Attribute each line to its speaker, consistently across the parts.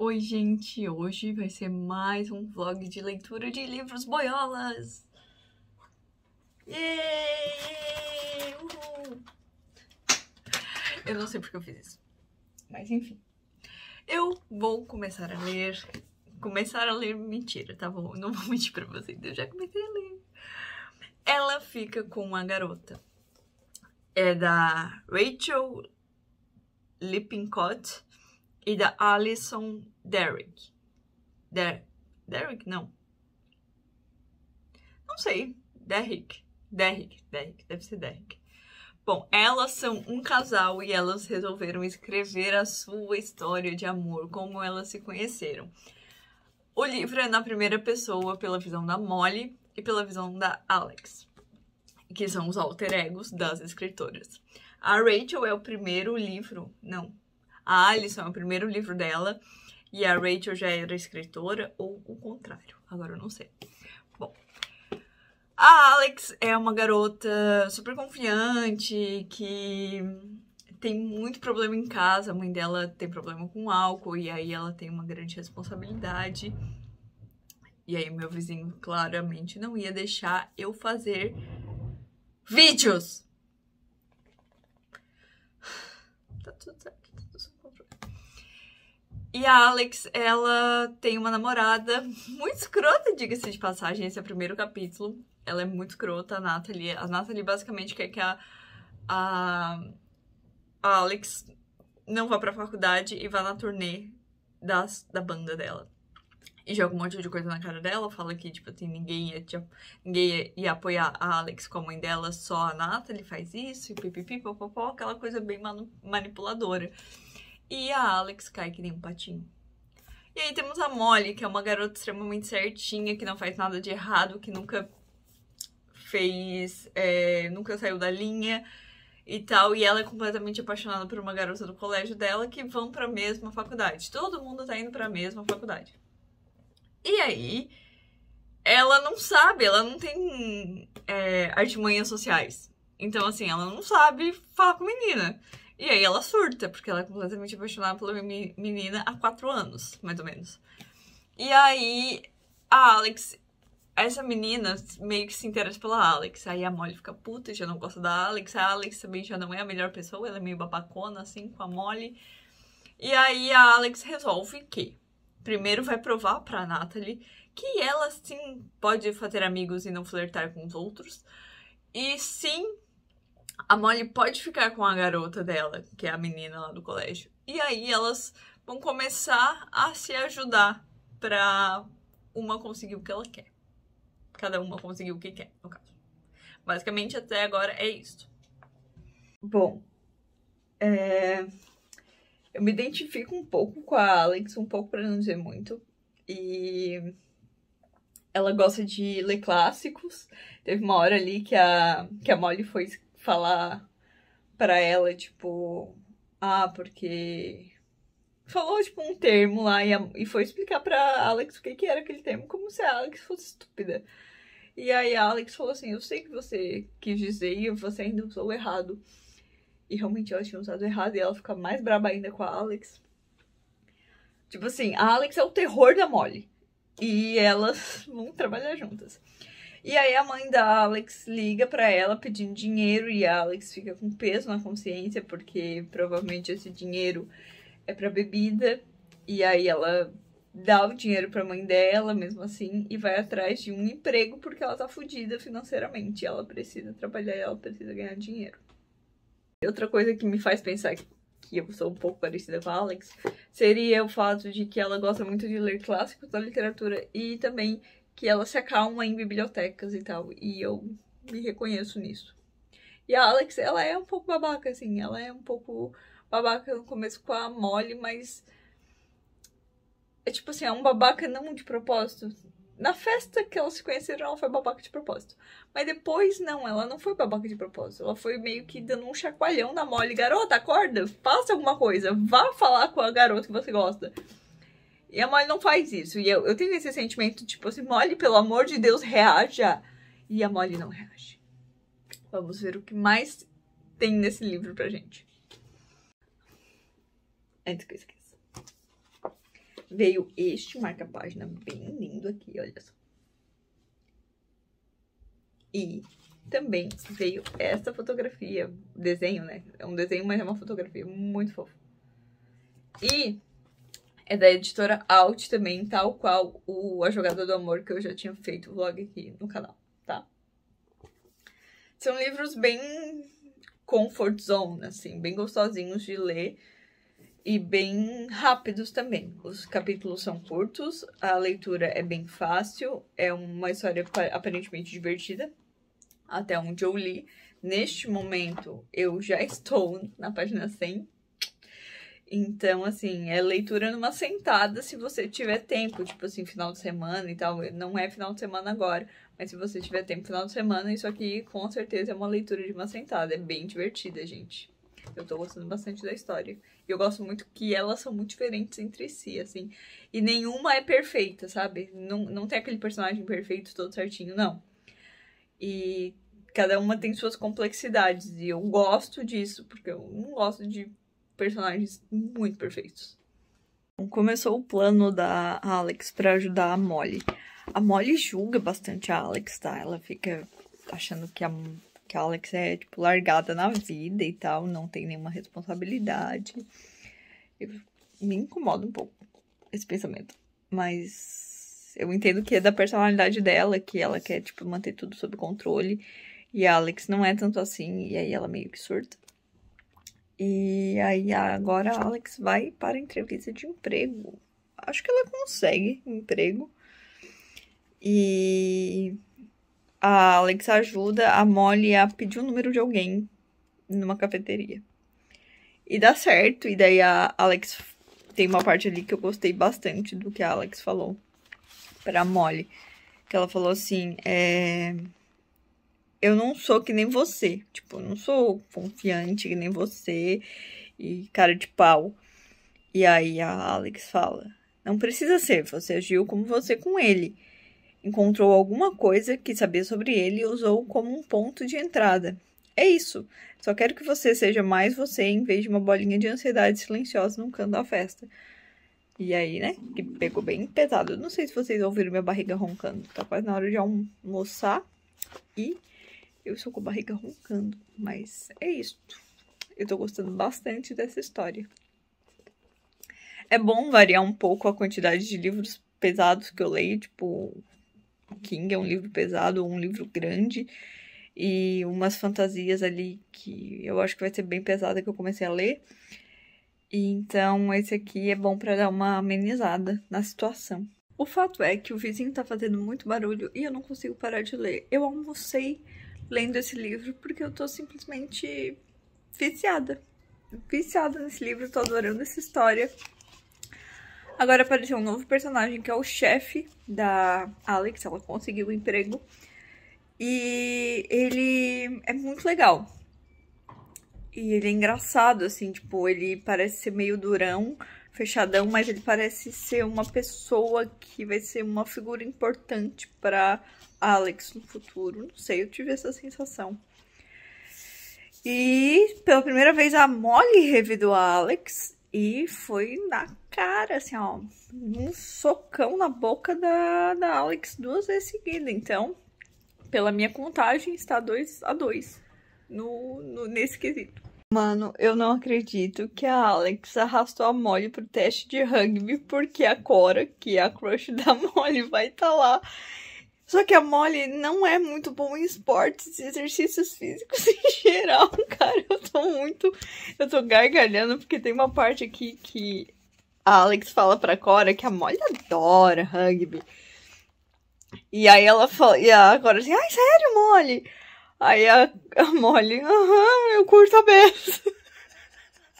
Speaker 1: Oi, gente! Hoje vai ser mais um vlog de leitura de livros boiolas! Yay! Uhul! Eu não sei porque eu fiz isso, mas enfim. Eu vou começar a ler. Começar a ler, mentira, tá bom? Não vou mentir pra vocês, eu já comecei a ler. Ela fica com uma garota. É da Rachel Lippincott e da Alison Derrick. Der Derrick, não. Não sei. Derrick. Derrick, Derrick, deve ser Derrick. Bom, elas são um casal e elas resolveram escrever a sua história de amor, como elas se conheceram. O livro é na primeira pessoa, pela visão da Molly e pela visão da Alex, que são os alter egos das escritoras. A Rachel é o primeiro livro, não, a Alison, é o primeiro livro dela, e a Rachel já era escritora, ou o contrário, agora eu não sei. Bom, a Alex é uma garota super confiante, que tem muito problema em casa, a mãe dela tem problema com álcool, e aí ela tem uma grande responsabilidade. E aí meu vizinho claramente não ia deixar eu fazer vídeos. Tá tudo certo. E a Alex, ela tem uma namorada muito escrota, diga-se de passagem, esse é o primeiro capítulo. Ela é muito escrota, a Nathalie. A Nathalie basicamente quer que a, a, a Alex não vá pra faculdade e vá na turnê das, da banda dela. E joga um monte de coisa na cara dela, fala que, tipo, assim, ninguém ia, ninguém ia, ia apoiar a Alex com a mãe dela, só a Nathalie faz isso, e pipipi, popopó, aquela coisa bem manipuladora. E a Alex cai que nem um patinho. E aí temos a Molly, que é uma garota extremamente certinha, que não faz nada de errado, que nunca fez. É, nunca saiu da linha e tal. E ela é completamente apaixonada por uma garota do colégio dela que vão para a mesma faculdade. Todo mundo tá indo para a mesma faculdade. E aí, ela não sabe, ela não tem é, artimanhas sociais. Então, assim, ela não sabe falar com menina. E aí ela surta, porque ela é completamente apaixonada pela menina há quatro anos, mais ou menos. E aí a Alex, essa menina meio que se interessa pela Alex. Aí a Molly fica puta, já não gosta da Alex. A Alex também já não é a melhor pessoa, ela é meio babacona assim com a Molly. E aí a Alex resolve que primeiro vai provar pra Natalie que ela sim pode fazer amigos e não flertar com os outros. E sim, a Molly pode ficar com a garota dela, que é a menina lá do colégio. E aí elas vão começar a se ajudar pra uma conseguir o que ela quer. Cada uma conseguir o que quer, no caso. Basicamente, até agora é isso. Bom, é... eu me identifico um pouco com a Alex, um pouco para não dizer muito. E ela gosta de ler clássicos. Teve uma hora ali que a, que a Molly foi falar para ela, tipo, ah, porque falou tipo um termo lá e, a, e foi explicar para Alex o que, que era aquele termo, como se a Alex fosse estúpida. E aí a Alex falou assim: "Eu sei que você quis dizer e você ainda usou errado". E realmente ela tinha usado errado e ela fica mais braba ainda com a Alex. Tipo assim, a Alex é o terror da Molly. E elas vão trabalhar juntas. E aí a mãe da Alex liga para ela pedindo dinheiro e a Alex fica com peso na consciência porque provavelmente esse dinheiro é para bebida. E aí ela dá o dinheiro para mãe dela, mesmo assim, e vai atrás de um emprego porque ela tá fodida financeiramente, ela precisa trabalhar, ela precisa ganhar dinheiro. Outra coisa que me faz pensar que eu sou um pouco parecida com a Alex, seria o fato de que ela gosta muito de ler clássicos da literatura e também que ela se acalma em bibliotecas e tal. E eu me reconheço nisso. E a Alex, ela é um pouco babaca, assim. Ela é um pouco babaca no começo com a Molly, mas. É tipo assim, é um babaca não de propósito. Na festa que elas se conheceram, ela foi babaca de propósito. Mas depois, não, ela não foi babaca de propósito. Ela foi meio que dando um chacoalhão na Molly. Garota, acorda, faça alguma coisa. Vá falar com a garota que você gosta. E a Molly não faz isso. E eu, eu tenho esse sentimento, tipo assim, Molly, pelo amor de Deus, reaja. E a Molly não reage. Vamos ver o que mais tem nesse livro pra gente. Antes que eu esqueça. Veio este marca-página bem lindo aqui, olha só. E também veio essa fotografia, desenho, né? É um desenho, mas é uma fotografia muito fofa. E é da editora Alt também, tal qual o A Jogada do Amor, que eu já tinha feito o vlog aqui no canal, tá? São livros bem comfort zone, assim, bem gostosinhos de ler e bem rápidos também. Os capítulos são curtos, a leitura é bem fácil, é uma história aparentemente divertida, até onde eu li. Neste momento, eu já estou na página 100, então, assim, é leitura numa sentada se você tiver tempo, tipo assim, final de semana e tal. Não é final de semana agora, mas se você tiver tempo final de semana, isso aqui com certeza é uma leitura de uma sentada. É bem divertida, gente. Eu tô gostando bastante da história. E eu gosto muito que elas são muito diferentes entre si, assim. E nenhuma é perfeita, sabe? Não, não tem aquele personagem perfeito todo certinho, não. E cada uma tem suas complexidades. E eu gosto disso, porque eu não gosto de personagens muito perfeitos. Então, começou o plano da Alex para ajudar a Molly. A Molly julga bastante a Alex, tá? Ela fica achando que a, que a Alex é, tipo, largada na vida e tal, não tem nenhuma responsabilidade. Eu, me incomoda um pouco esse pensamento. Mas eu entendo que é da personalidade dela, que ela quer, tipo, manter tudo sob controle. E a Alex não é tanto assim, e aí ela meio que surta. E aí agora a Alex vai para entrevista de emprego. Acho que ela consegue emprego. E a Alex ajuda a Molly a pedir o número de alguém numa cafeteria. E dá certo, e daí a Alex tem uma parte ali que eu gostei bastante do que a Alex falou para Molly, que ela falou assim, é eu não sou que nem você. Tipo, eu não sou confiante que nem você e cara de pau. E aí a Alex fala: Não precisa ser, você agiu como você com ele. Encontrou alguma coisa que sabia sobre ele e usou como um ponto de entrada. É isso. Só quero que você seja mais você em vez de uma bolinha de ansiedade silenciosa num canto da festa. E aí, né? Que pegou bem pesado. Eu não sei se vocês ouviram minha barriga roncando. Tá quase na hora de almoçar. E eu estou com a barriga roncando, mas é isso. Eu estou gostando bastante dessa história. É bom variar um pouco a quantidade de livros pesados que eu leio, tipo, King é um livro pesado, um livro grande, e umas fantasias ali que eu acho que vai ser bem pesada que eu comecei a ler. E então esse aqui é bom para dar uma amenizada na situação. O fato é que o vizinho tá fazendo muito barulho e eu não consigo parar de ler. Eu almocei lendo esse livro porque eu tô simplesmente viciada. Viciada nesse livro, tô adorando essa história. Agora apareceu um novo personagem que é o chefe da Alex, ela conseguiu o um emprego. E ele é muito legal. E ele é engraçado, assim, tipo, ele parece ser meio durão, fechadão, mas ele parece ser uma pessoa que vai ser uma figura importante para Alex no futuro. Não sei, eu tive essa sensação. E pela primeira vez a Molly revidou a Alex e foi na cara, assim, ó, um socão na boca da, da Alex duas vezes seguida. Então, pela minha contagem, está 2 a 2 no, no, nesse quesito. Mano, eu não acredito que a Alex arrastou a Molly pro teste de rugby, porque a Cora, que é a crush da Molly, vai estar tá lá. Só que a Molly não é muito boa em esportes e exercícios físicos em geral, cara. Eu tô muito. Eu tô gargalhando, porque tem uma parte aqui que a Alex fala pra Cora que a Molly adora rugby. E aí ela fala. E a Cora assim, ai, sério, Molly? Aí a, a Molly, aham, eu curto aberto.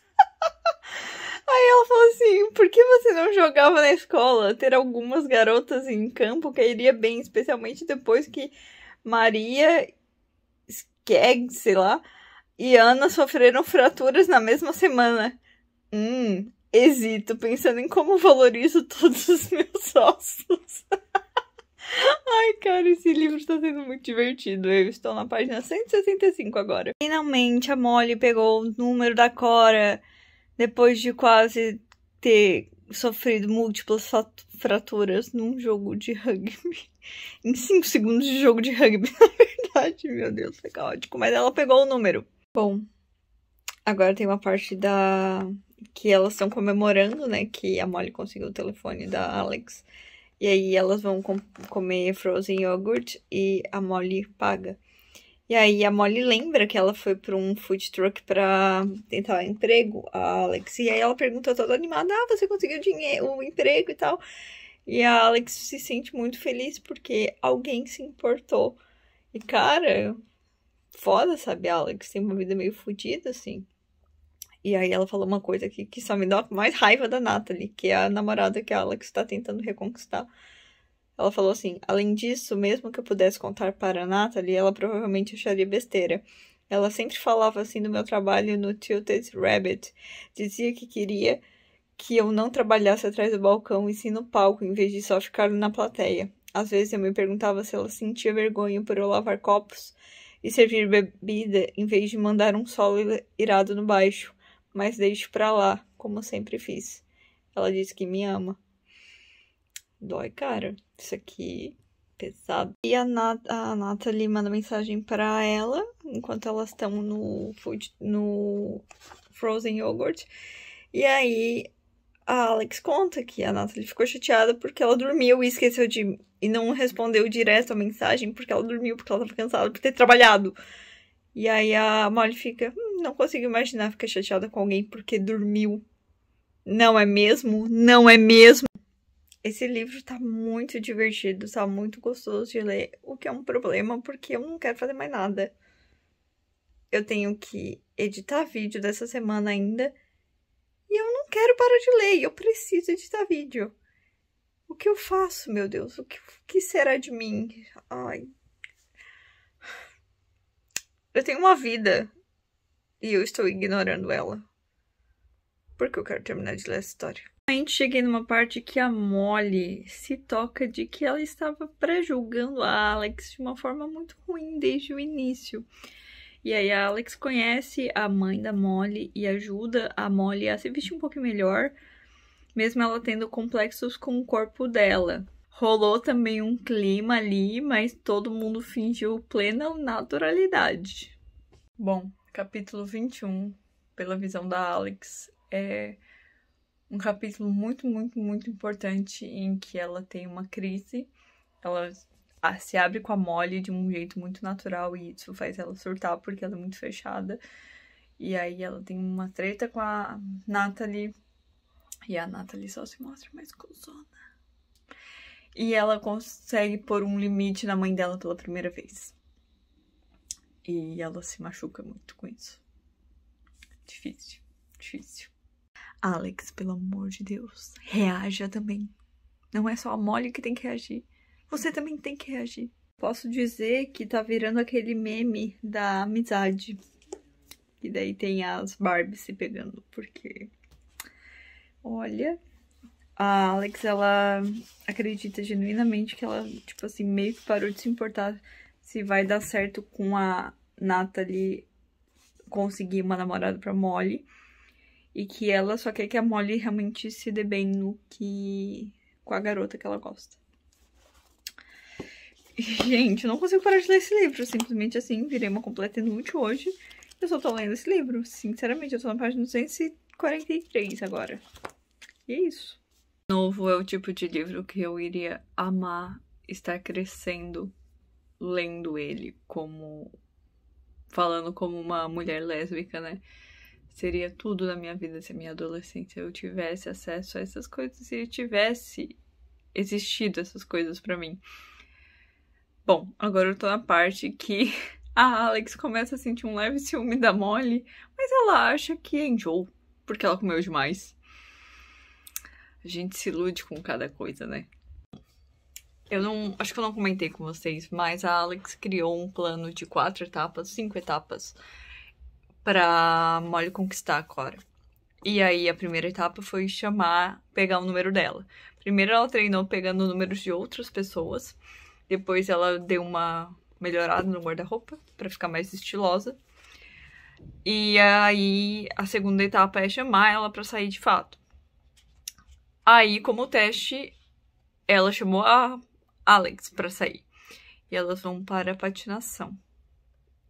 Speaker 1: Aí ela falou assim: por que você não jogava na escola? Ter algumas garotas em campo cairia bem, especialmente depois que Maria Skeg, sei lá, e Ana sofreram fraturas na mesma semana. Hum, hesito, pensando em como valorizo todos os meus ossos. Ai, cara, esse livro está sendo muito divertido. Eu estou na página 165 agora. Finalmente, a Molly pegou o número da Cora depois de quase ter sofrido múltiplas fraturas num jogo de rugby. em 5 segundos de jogo de rugby, na verdade. Meu Deus, é caótico. Mas ela pegou o número. Bom, agora tem uma parte da. que elas estão comemorando, né? Que a Molly conseguiu o telefone da Alex. E aí elas vão com comer frozen yogurt e a Molly paga. E aí a Molly lembra que ela foi para um food truck para tentar emprego, a Alex. E aí ela pergunta toda animada: "Ah, você conseguiu dinheiro, o um emprego e tal?" E a Alex se sente muito feliz porque alguém se importou. E cara, foda, sabe, Alex tem uma vida meio fodida assim. E aí ela falou uma coisa que, que só me dá mais raiva da Natalie, que é a namorada que a Alex está tentando reconquistar. Ela falou assim: além disso, mesmo que eu pudesse contar para a Natalie, ela provavelmente acharia besteira. Ela sempre falava assim do meu trabalho no Tilted Rabbit. Dizia que queria que eu não trabalhasse atrás do balcão e sim no palco, em vez de só ficar na plateia. Às vezes eu me perguntava se ela sentia vergonha por eu lavar copos e servir bebida em vez de mandar um solo irado no baixo mas deixo pra lá, como sempre fiz. Ela disse que me ama. Dói, cara. Isso aqui é pesado. E a, Nat a Nathalie manda mensagem para ela, enquanto elas estão no, no Frozen Yogurt. E aí a Alex conta que a Nathalie ficou chateada porque ela dormiu e esqueceu de. e não respondeu direto a mensagem porque ela dormiu, porque ela estava cansada por ter trabalhado. E aí a Molly fica, hum, não consigo imaginar ficar chateada com alguém porque dormiu. Não é mesmo? Não é mesmo? Esse livro tá muito divertido, tá muito gostoso de ler, o que é um problema porque eu não quero fazer mais nada. Eu tenho que editar vídeo dessa semana ainda e eu não quero parar de ler, eu preciso editar vídeo. O que eu faço, meu Deus? O que, o que será de mim? Ai, eu tenho uma vida e eu estou ignorando ela. Porque eu quero terminar de ler essa história. A gente cheguei numa parte que a Molly se toca de que ela estava pré-julgando a Alex de uma forma muito ruim desde o início. E aí a Alex conhece a mãe da Molly e ajuda a Molly a se vestir um pouco melhor, mesmo ela tendo complexos com o corpo dela. Rolou também um clima ali, mas todo mundo fingiu plena naturalidade. Bom, capítulo 21, pela visão da Alex, é um capítulo muito, muito, muito importante em que ela tem uma crise. Ela se abre com a mole de um jeito muito natural e isso faz ela surtar porque ela é muito fechada. E aí ela tem uma treta com a Natalie. E a Natalie só se mostra mais cozona. E ela consegue pôr um limite na mãe dela pela primeira vez. E ela se machuca muito com isso. Difícil, difícil. Alex, pelo amor de Deus, reaja também. Não é só a Molly que tem que reagir. Você também tem que reagir. Posso dizer que tá virando aquele meme da amizade. E daí tem as Barbies se pegando, porque. Olha, a Alex, ela acredita genuinamente que ela, tipo assim, meio que parou de se importar se vai dar certo com a Natalie conseguir uma namorada pra Molly. E que ela só quer que a Molly realmente se dê bem no que. com a garota que ela gosta. gente, eu não consigo parar de ler esse livro. Simplesmente assim, virei uma completa inútil hoje. Eu só tô lendo esse livro. Sinceramente, eu tô na página 243 agora. E é isso novo é o tipo de livro que eu iria amar estar crescendo lendo ele como falando como uma mulher lésbica, né? Seria tudo na minha vida se a minha adolescência eu tivesse acesso a essas coisas, se tivesse existido essas coisas para mim. Bom, agora eu tô na parte que a Alex começa a sentir um leve ciúme da Molly, mas ela acha que é porque ela comeu demais. A gente se ilude com cada coisa, né? Eu não. Acho que eu não comentei com vocês, mas a Alex criou um plano de quatro etapas, cinco etapas, pra Molly conquistar a Cora. E aí a primeira etapa foi chamar, pegar o número dela. Primeiro ela treinou pegando números de outras pessoas. Depois ela deu uma melhorada no guarda-roupa para ficar mais estilosa. E aí a segunda etapa é chamar ela para sair de fato. Aí, como teste, ela chamou a Alex para sair. E elas vão para a patinação.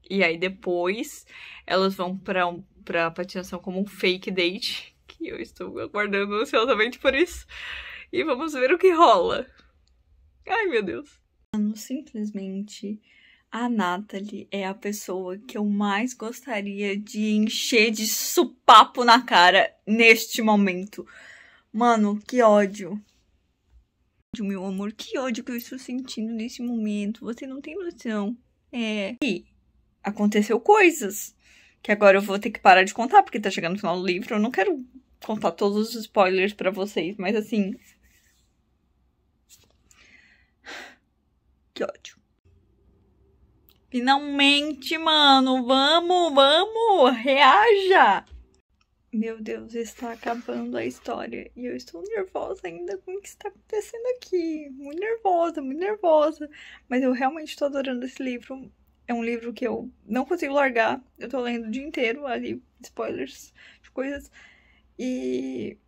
Speaker 1: E aí depois elas vão para um, pra patinação como um fake date. Que eu estou aguardando ansiosamente por isso. E vamos ver o que rola. Ai, meu Deus. Simplesmente a Natalie é a pessoa que eu mais gostaria de encher de supapo na cara neste momento. Mano, que ódio. Meu amor, que ódio que eu estou sentindo nesse momento. Você não tem noção. É. E aconteceu coisas que agora eu vou ter que parar de contar, porque tá chegando no final do livro. Eu não quero contar todos os spoilers para vocês, mas assim. Que ódio. Finalmente, mano, vamos, vamos, reaja! Meu Deus, está acabando a história. E eu estou nervosa ainda com o que está acontecendo aqui. Muito nervosa, muito nervosa. Mas eu realmente estou adorando esse livro. É um livro que eu não consigo largar. Eu estou lendo o dia inteiro ali, spoilers de coisas. E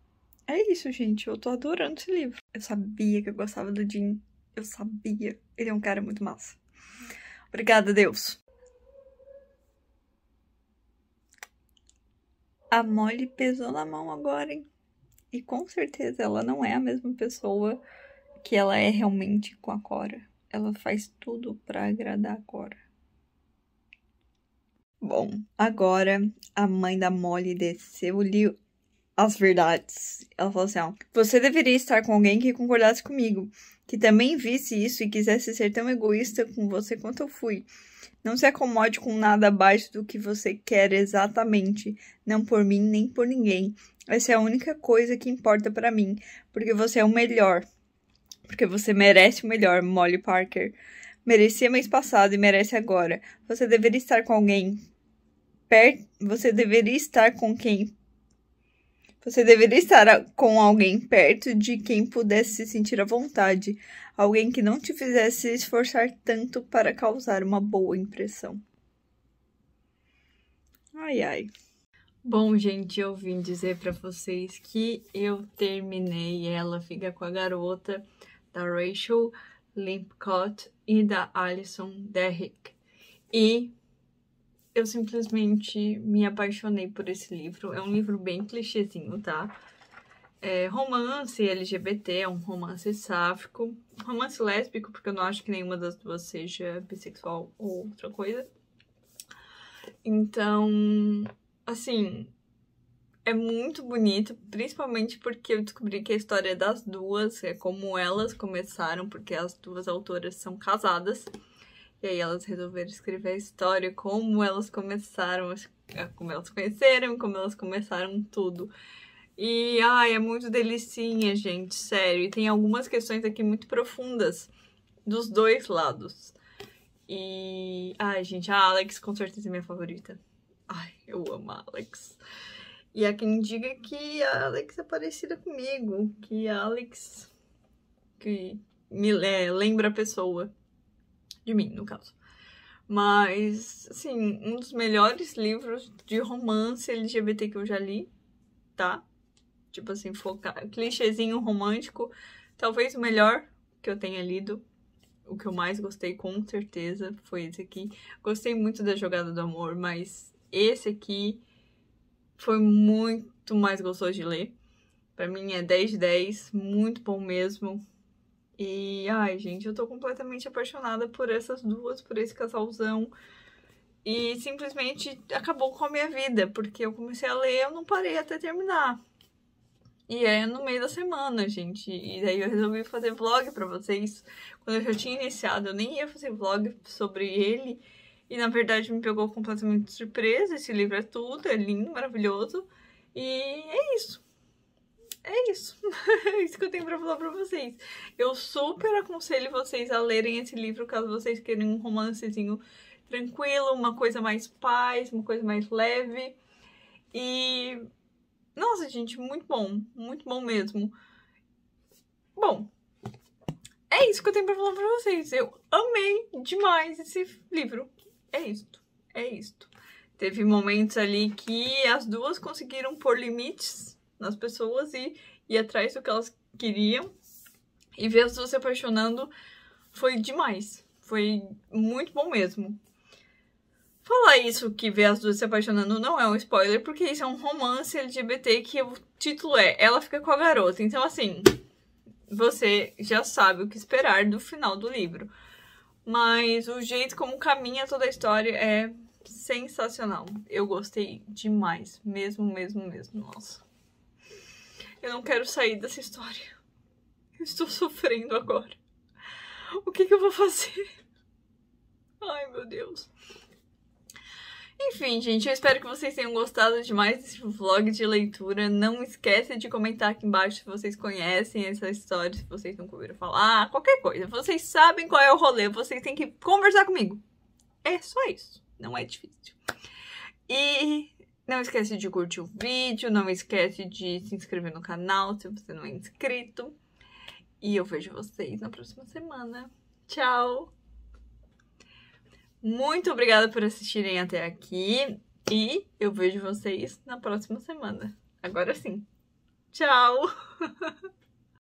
Speaker 1: é isso, gente. Eu estou adorando esse livro. Eu sabia que eu gostava do Jim. Eu sabia. Ele é um cara muito massa. Obrigada, Deus. A Molly pesou na mão agora, hein? E com certeza ela não é a mesma pessoa que ela é realmente com a Cora. Ela faz tudo para agradar a Cora. Bom, agora a mãe da Molly desceu-lhe as verdades. Ela falou assim: ó, você deveria estar com alguém que concordasse comigo que também visse isso e quisesse ser tão egoísta com você quanto eu fui. Não se acomode com nada abaixo do que você quer exatamente, não por mim nem por ninguém. Essa é a única coisa que importa para mim, porque você é o melhor. Porque você merece o melhor, Molly Parker. Merecia mês passado e merece agora. Você deveria estar com alguém. Per... Você deveria estar com quem você deveria estar com alguém perto de quem pudesse se sentir à vontade, alguém que não te fizesse esforçar tanto para causar uma boa impressão. Ai ai. Bom, gente, eu vim dizer para vocês que eu terminei ela fica com a garota da Rachel Limpcott e da Alison Derrick. E eu simplesmente me apaixonei por esse livro. É um livro bem clichêzinho, tá? É romance LGBT, é um romance sáfico. Romance lésbico, porque eu não acho que nenhuma das duas seja bissexual ou outra coisa. Então, assim, é muito bonito, principalmente porque eu descobri que a história é das duas, é como elas começaram, porque as duas autoras são casadas. E aí elas resolveram escrever a história, como elas começaram, como elas conheceram, como elas começaram tudo. E ai, é muito delicinha, gente, sério. E tem algumas questões aqui muito profundas dos dois lados. E ai, gente, a Alex com certeza é minha favorita. Ai, eu amo a Alex. E há quem diga que a Alex é parecida comigo, que a Alex que me lembra a pessoa de mim, no caso. Mas, assim, um dos melhores livros de romance LGBT que eu já li, tá? Tipo assim, focar, clichêzinho romântico. Talvez o melhor que eu tenha lido. O que eu mais gostei, com certeza, foi esse aqui. Gostei muito da Jogada do Amor, mas esse aqui foi muito mais gostoso de ler. Para mim é 10 de 10, muito bom mesmo. E ai, gente, eu tô completamente apaixonada por essas duas, por esse casalzão. E simplesmente acabou com a minha vida, porque eu comecei a ler, eu não parei até terminar. E é no meio da semana, gente. E daí eu resolvi fazer vlog para vocês. Quando eu já tinha iniciado, eu nem ia fazer vlog sobre ele. E na verdade me pegou completamente surpresa. Esse livro é tudo, é lindo, maravilhoso. E é isso é isso. é isso que eu tenho pra falar pra vocês. Eu super aconselho vocês a lerem esse livro caso vocês querem um romancezinho tranquilo, uma coisa mais paz, uma coisa mais leve. E. Nossa, gente, muito bom. Muito bom mesmo. Bom, é isso que eu tenho pra falar pra vocês. Eu amei demais esse livro. É isto. É isto. Teve momentos ali que as duas conseguiram pôr limites nas pessoas e ir atrás do que elas queriam. E ver as duas se apaixonando foi demais. Foi muito bom mesmo. Falar isso que ver as duas se apaixonando não é um spoiler, porque isso é um romance LGBT que o título é Ela Fica com a Garota. Então, assim, você já sabe o que esperar do final do livro. Mas o jeito como caminha toda a história é sensacional. Eu gostei demais. Mesmo, mesmo, mesmo. Nossa. Eu não quero sair dessa história. Eu estou sofrendo agora. O que, que eu vou fazer? Ai, meu Deus. Enfim, gente, eu espero que vocês tenham gostado demais desse vlog de leitura. Não esquece de comentar aqui embaixo se vocês conhecem essa história, se vocês nunca ouviram falar, qualquer coisa. Vocês sabem qual é o rolê, vocês têm que conversar comigo. É só isso, não é difícil. E não esquece de curtir o vídeo, não esquece de se inscrever no canal se você não é inscrito. E eu vejo vocês na próxima semana. Tchau! Muito obrigada por assistirem até aqui e eu vejo vocês na próxima semana. Agora sim. Tchau!